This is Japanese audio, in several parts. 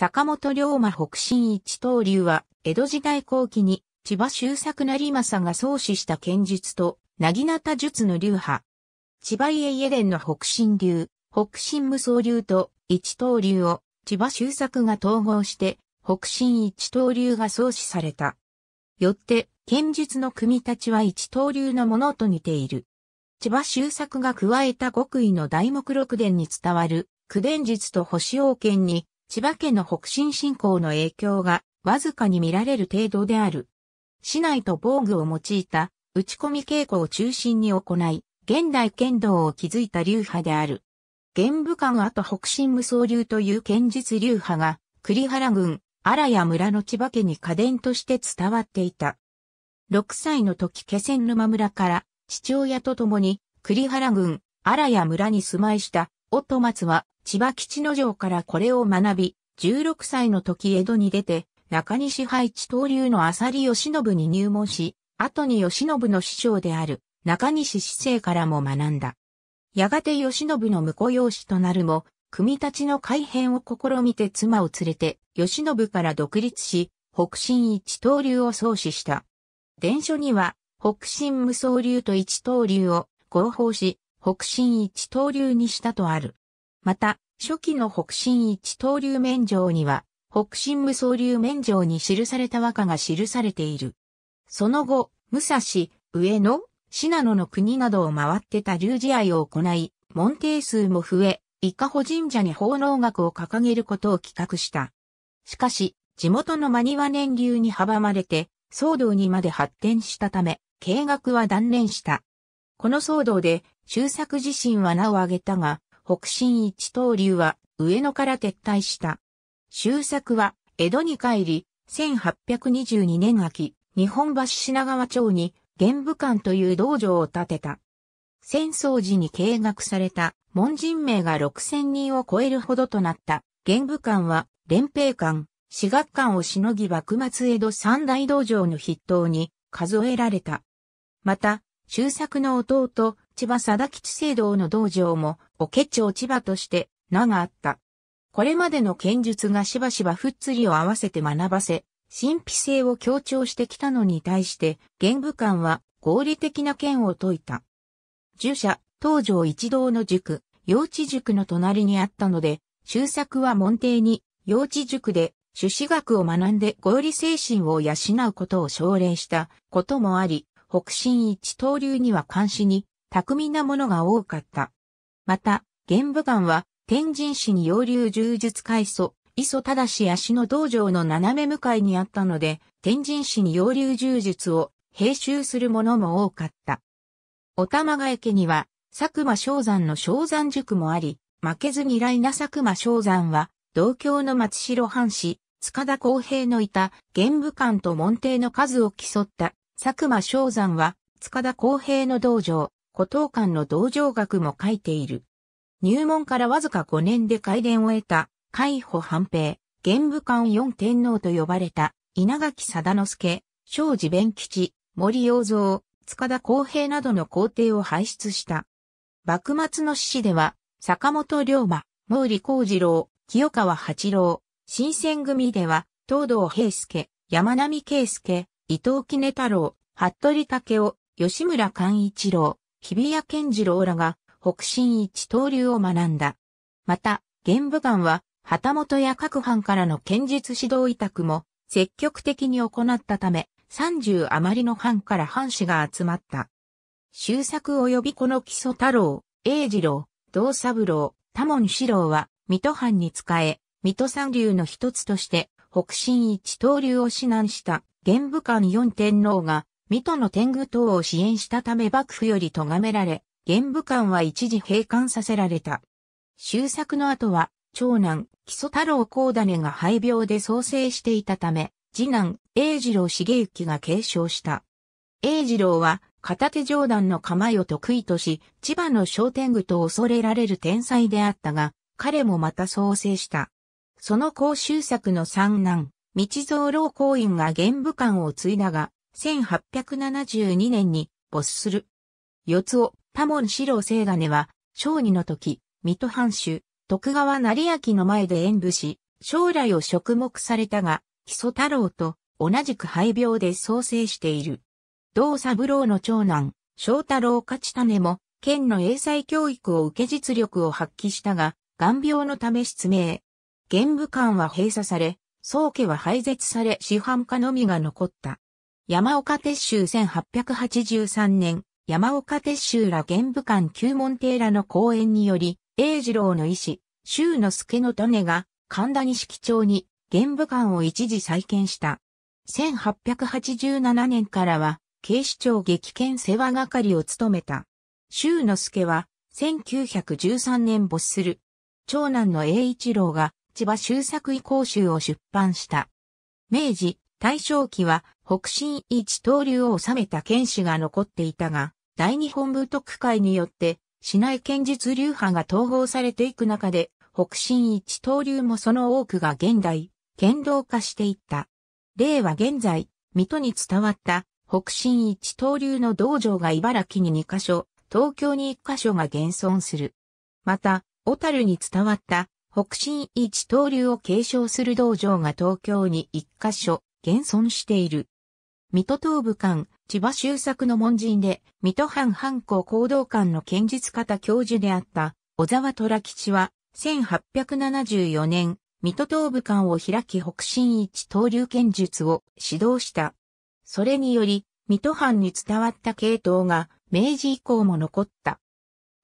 坂本龍馬北進一刀流は、江戸時代後期に、千葉周作成政が創始した剣術と、なぎなた術の流派。千葉家家伝の北進流、北進無双流と一刀流を、千葉周作が統合して、北進一刀流が創始された。よって、剣術の組み立ちは一刀流のものと似ている。千葉周作が加えた極意の題目六伝に伝わる、九伝術と星王剣に千葉県の北進信仰の影響がわずかに見られる程度である。市内と防具を用いた打ち込み稽古を中心に行い、現代剣道を築いた流派である。玄武館後、北進無双流という剣術流派が、栗原郡、荒谷村の千葉家に家伝として伝わっていた。6歳の時気仙沼村から父親と共に栗原郡荒谷村に住まいした夫松は千葉吉野城からこれを学び、16歳の時江戸に出て、中西配置東流の浅利義信に入門し、後に義信の師匠である中西市生からも学んだ。やがて義信の婿養子となるも、組立ちの改変を試みて妻を連れて、義信から独立し、北進一刀流を創始した。伝書には、北進無双流と一刀流を合法し、北進一刀流にしたとある。また、初期の北進一刀流免状には、北進無双流免状に記された和歌が記されている。その後、武蔵、上野、信濃の国などを回って多流試合を行い、門弟数も増え、伊香保神社に奉納学を掲げることを企画した。しかし、地元の間庭年流に阻まれて、騒動にまで発展したため、計画は断念した。この騒動で、中作自身は名を挙げたが、北進一刀流は上野から撤退した。周作は江戸に帰り、1822年秋、日本橋品川町に玄武館という道場を建てた。戦争時に計画された門人名が6000人を超えるほどとなった玄武館は連平館、四学館をしのぎ幕末江戸三大道場の筆頭に数えられた。また、中作の弟、千葉貞吉聖堂の道場もおけち落ち葉として名があった。これまでの剣術がしばしばふっつりを合わせて学ばせ、神秘性を強調してきたのに対して、玄武官は合理的な剣を説いた。従者、東条一同の塾、幼稚塾の隣にあったので、修作は門弟に幼稚塾で朱子学を学んで合理精神を養うことを奨励したこともあり、北進一刀流には監視に巧みなものが多かった。また、玄武岩は、天神市に洋流柔術開祖、磯正足の道場の斜め向かいにあったので、天神市に洋流柔術を併集する者も多かった。お玉ヶ池には、佐久間昭山の昭山塾もあり、負けず嫌いな佐久間昭山は、同郷の松代藩士、塚田公平のいた玄武館と門弟の数を競った佐久間昭山は、塚田公平の道場、古藤館の道場学も書いている。入門からわずか5年で改伝を得た、海保半平、玄武館四天皇と呼ばれた、稲垣貞之助、庄司弁吉、森洋蔵、塚田公平などの皇帝を輩出した。幕末の志士では、坂本龍馬、毛利幸次郎、清川八郎、新選組では、東堂平介、山並圭介、伊藤杵太郎、服部武雄、吉村寛一郎、日比谷健次郎らが北進一刀流を学んだ。また、玄武官は旗本や各藩からの剣術指導委託も積極的に行ったため、30余りの藩から藩士が集まった。修作及びこの木曽太郎、英二郎、道三郎、多門四郎は、水戸藩に仕え、水戸三流の一つとして、北進一刀流を指南した、玄武官四天皇が、水戸の天狗党を支援したため幕府より咎められ、玄武官は一時閉館させられた。終作の後は、長男、木曽太郎光種が廃病で創生していたため、次男、英二郎茂之が継承した。英二郎は、片手上段の構えを得意とし、千葉の小天狗と恐れられる天才であったが、彼もまた創生した。その公衆作の三男、道蔵老公院が玄武官を継いだが、1872年に没する。四つを、多門四郎聖金は、小児の時、水戸藩主、徳川成明の前で演武し、将来を職目されたが、木曽太郎と同じく肺病で創生している。道三郎の長男、翔太郎勝種も、県の英才教育を受け実力を発揮したが、眼病のため失明。玄武館は閉鎖され、宗家は廃絶され市販家のみが残った。山岡鉄州1883年、山岡鉄州ら玄武館旧門邸らの講演により、英二郎の医師、周之助の種が神田錦町に玄武館を一時再建した。1887年からは、警視庁激検世話係を務めた。周之助は、1913年没する。長男の栄一郎が、千葉修作遺構集を出版した。明治、大正期は、北進一刀流を収めた剣士が残っていたが、大日本武徳会によって、市内剣術流派が統合されていく中で、北進一刀流もその多くが現代、剣道化していった。例は現在、水戸に伝わった北進一刀流の道場が茨城に2カ所、東京に1カ所が現存する。また、小樽に伝わった北進一刀流を継承する道場が東京に1カ所現存している。水戸東部館、千葉周作の門人で、水戸藩藩校行動館の剣術方教授であった、小沢虎吉は、1874年、水戸東部館を開き北進一刀流剣術を指導した。それにより、水戸藩に伝わった系統が、明治以降も残った。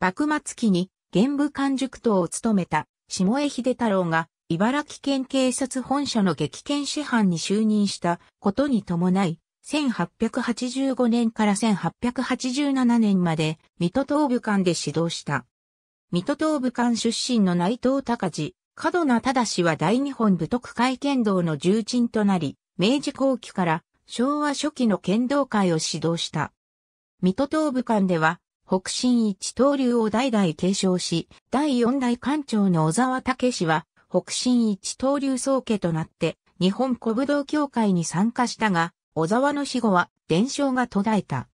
幕末期に、玄武館塾等を務めた、下江秀太郎が、茨城県警察本社の激検師範に就任したことに伴い、1885年から1887年まで、水戸東部館で指導した。水戸東部館出身の内藤隆治、角名忠は大日本武徳会剣道の重鎮となり、明治後期から昭和初期の剣道会を指導した。水戸東部館では、北進一刀流を代々継承し、第四代館長の小沢武氏は、北進一刀流宗家となって、日本古武道協会に参加したが、小沢の死後は伝承が途絶えた。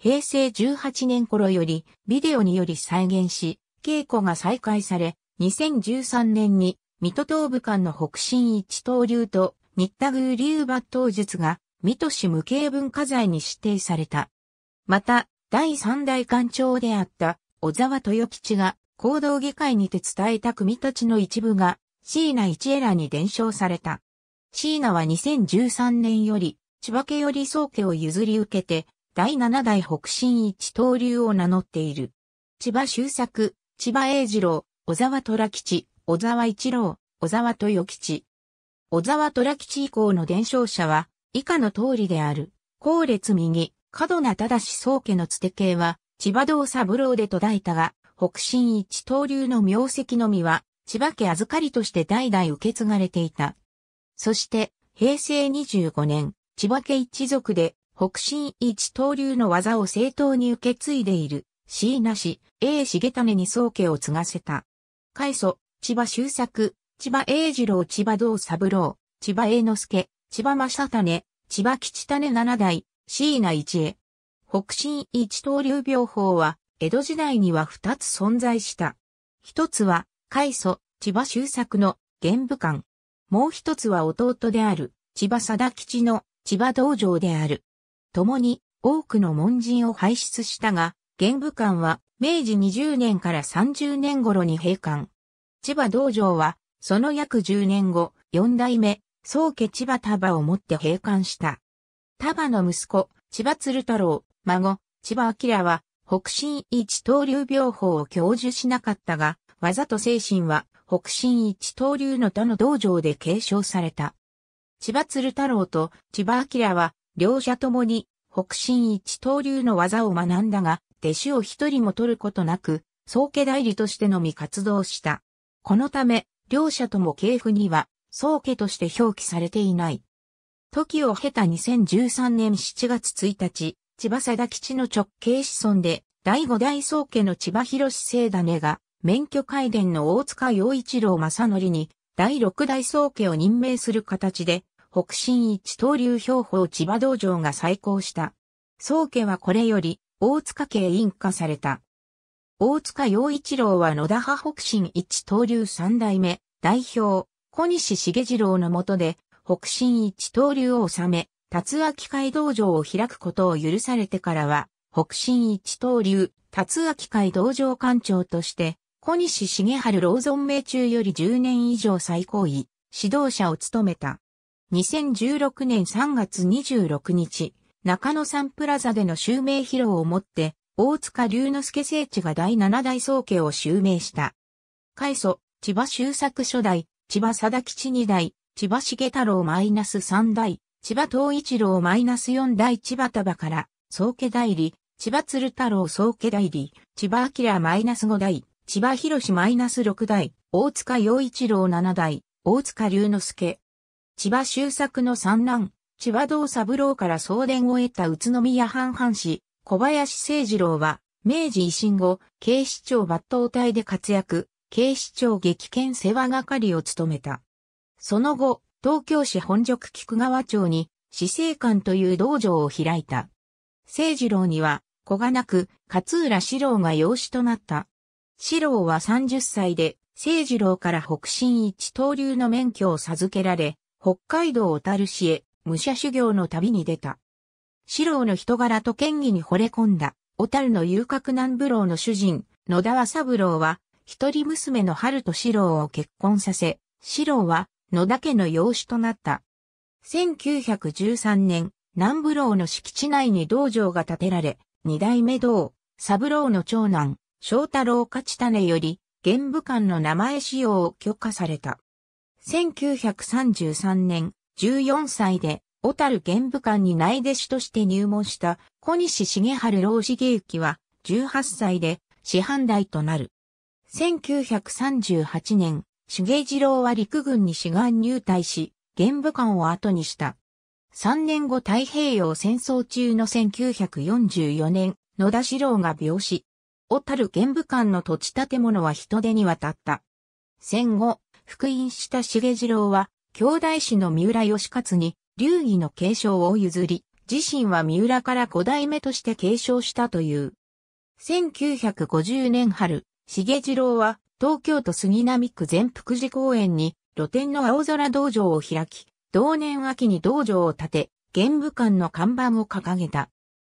平成18年頃よりビデオにより再現し、稽古が再開され、2013年に水戸東部間の北進一刀流と新田宮流抜刀術が水戸市無形文化財に指定された。また、第三代官長であった小沢豊吉が行動議会にて伝えた組たちの一部が椎名一エラに伝承された。椎名は2013年より千葉家より宗家を譲り受けて、第七代北進一刀流を名乗っている。千葉修作、千葉英二郎、小沢虎吉、小沢一郎、小沢豊吉。小沢虎吉以降の伝承者は、以下の通りである。後列右、角名正宗家のつて系は、千葉道三郎で途絶えたが、北進一刀流の名跡のみは、千葉家預かりとして代々受け継がれていた。そして、平成25年、千葉家一族で北進一刀流の技を正当に受け継いでいる、椎名氏、A 重種に宗家を継がせた。開祖、千葉修作、千葉英二郎、千葉道三郎、千葉英之助、千葉正種、千葉吉種七代、椎名一恵。北進一刀流病法は、江戸時代には二つ存在した。一つは、開祖、千葉修作の玄武館。もう一つは弟である、千葉貞吉の千葉道場である。共に多くの門人を輩出したが、玄武館は明治20年から30年頃に閉館。千葉道場は、その約10年後、4代目、宗家千葉束をもって閉館した。束の息子、千葉鶴太郎、孫、千葉明は、北進一刀流病法を教授しなかったが、技と精神は、北進一刀流の他の道場で継承された。千葉鶴太郎と千葉明は、両者ともに、北進一刀流の技を学んだが、弟子を一人も取ることなく、宗家代理としてのみ活動した。このため、両者とも系譜には、宗家として表記されていない。時を経た2013年7月1日、千葉貞吉の直系子孫で、第五代宗家の千葉博士聖種が、免許改伝の大塚陽一郎正則に第六代宗家を任命する形で、北進一刀流標法千葉道場が再興した。宗家はこれより、大塚家へ印化された。大塚洋一郎は野田派北進一刀流三代目、代表、小西茂次郎の下で、北進一刀流を治め、達明会道場を開くことを許されてからは、北進一刀流、達明会道場館長として、小西茂春老存命中より10年以上最高位、指導者を務めた。2016年3月26日、中野サンプラザでの襲名披露をもって、大塚龍之介聖地が第7代宗家を襲名した。開祖、千葉修作初代、千葉貞吉二代、千葉重太郎マイナス三代、千葉東一郎マイナス四代千葉束から、宗家代理、千葉鶴太郎宗家代理、千葉明マイナス五代、千葉博士マイナス6代、大塚洋一郎7代、大塚龍之介。千葉修作の三男、千葉道三郎から送電を得た宇都宮半藩士、小林誠二郎は、明治維新後、警視庁抜刀隊で活躍、警視庁激剣世話係を務めた。その後、東京市本宿菊川町に、市政官という道場を開いた。誠二郎には、子がなく、勝浦四郎が養子となった。四郎は30歳で、清次郎から北進一刀流の免許を授けられ、北海道小樽市へ武者修行の旅に出た。四郎の人柄と剣技に惚れ込んだ、小樽の遊郭南部郎の主人、野田和三郎は、一人娘の春と四郎を結婚させ、四郎は野田家の養子となった。1913年、南部郎の敷地内に道場が建てられ、二代目道、三郎の長男、翔太郎勝種より、玄武館の名前使用を許可された。1933年、14歳で、小樽玄武館に内弟子として入門した小西重春老茂之は、18歳で、師範代となる。1938年、重次郎は陸軍に志願入隊し、玄武館を後にした。3年後太平洋戦争中の1944年、野田四郎が病死。小樽玄武館の土地建物は人手に渡った。戦後、復員した重次郎は、兄弟子の三浦義勝に、流儀の継承を譲り、自身は三浦から五代目として継承したという。1950年春、重次郎は、東京都杉並区全福寺公園に、露天の青空道場を開き、同年秋に道場を建て、玄武館の看板を掲げた。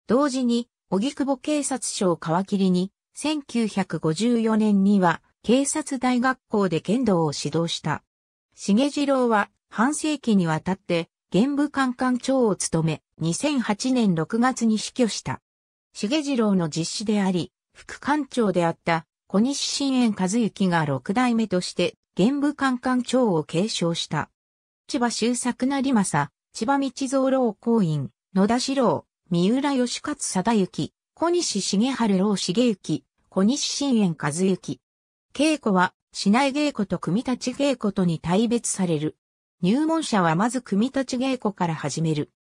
同時に、久保警察署を皮切りに、1954年には警察大学校で剣道を指導した。重次郎は半世紀にわたって玄武官官長を務め、2008年6月に死去した。重次郎の実施であり、副官長であった小西新園和幸が六代目として玄武官官長を継承した。千葉修作成政、千葉道蔵老公院、野田志郎、三浦義勝貞幸、小西重春老重幸、小西新園和幸。稽古は、市内稽古と組立稽古とに大別される。入門者はまず組立稽古から始める。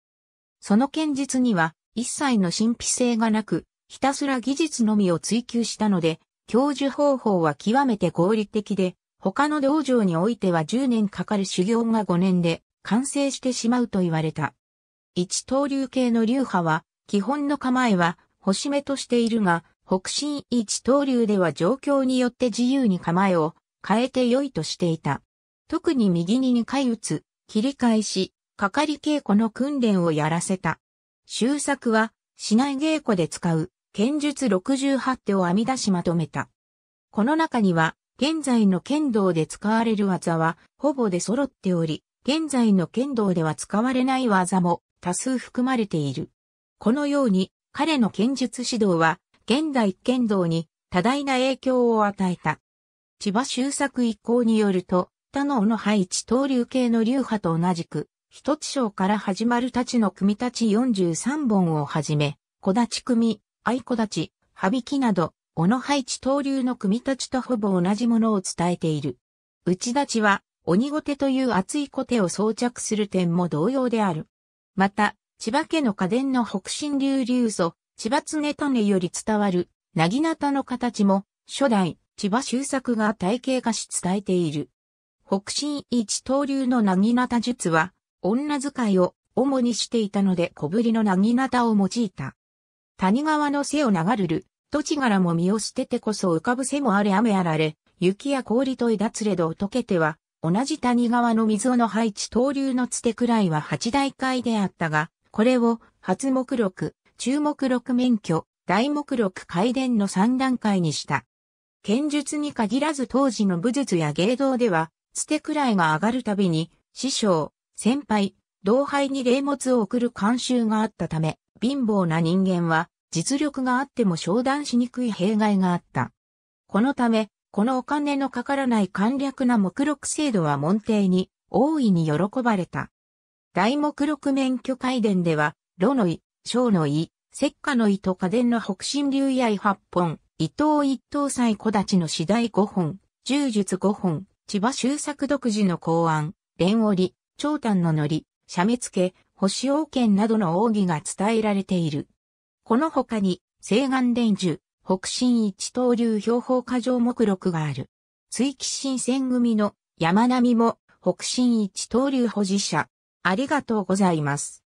その剣術には、一切の神秘性がなく、ひたすら技術のみを追求したので、教授方法は極めて合理的で、他の道場においては10年かかる修行が5年で完成してしまうと言われた。一刀流系の流派は、基本の構えは、星目としているが、北進一東流では状況によって自由に構えを変えて良いとしていた。特に右に2回打つ、切り返し、かかり稽古の訓練をやらせた。修作は、市内稽古で使う、剣術68手を編み出しまとめた。この中には、現在の剣道で使われる技は、ほぼで揃っており、現在の剣道では使われない技も多数含まれている。このように、彼の剣術指導は、現代剣道に多大な影響を与えた。千葉周作一行によると、他のの配置刀流系の流派と同じく、一つ章から始まる太刀の組立ち43本をはじめ、小立ち組、愛小立ち、羽引きなど、小野配置刀流の組立ちとほぼ同じものを伝えている。内立ちは、鬼御手という厚い小手を装着する点も同様である。また、千葉家の家電の北進流流祖、千葉常種より伝わる、なぎなたの形も、初代、千葉修作が体系化し伝えている。北進一刀流のなぎなた術は、女使いを主にしていたので小ぶりのなぎなたを用いた。谷川の背を流るる、土地柄も身を捨ててこそ浮かぶ背もあれ雨あられ、雪や氷といだつれど溶けては、同じ谷川の水をの配置刀流のつてくらいは八大会であったが、これを、初目録、中目録免許、大目録改伝の3段階にした。剣術に限らず当時の武術や芸道では、捨てくらいが上がるたびに、師匠、先輩、同輩に礼物を送る慣習があったため、貧乏な人間は、実力があっても商談しにくい弊害があった。このため、このお金のかからない簡略な目録制度は門弟に大いに喜ばれた。大目録免許改伝では、ロノイ、小の井、石化の井と家電の北進流や八本、伊藤一等祭小立の次第五本、柔術五本、千葉修作独自の考案、蓮織、長短の糊、写メ付け、星王権などの奥義が伝えられている。この他に、西岸伝授、北進一刀流標本過剰目録がある。追記新選組の山並も北進一刀流保持者。ありがとうございます。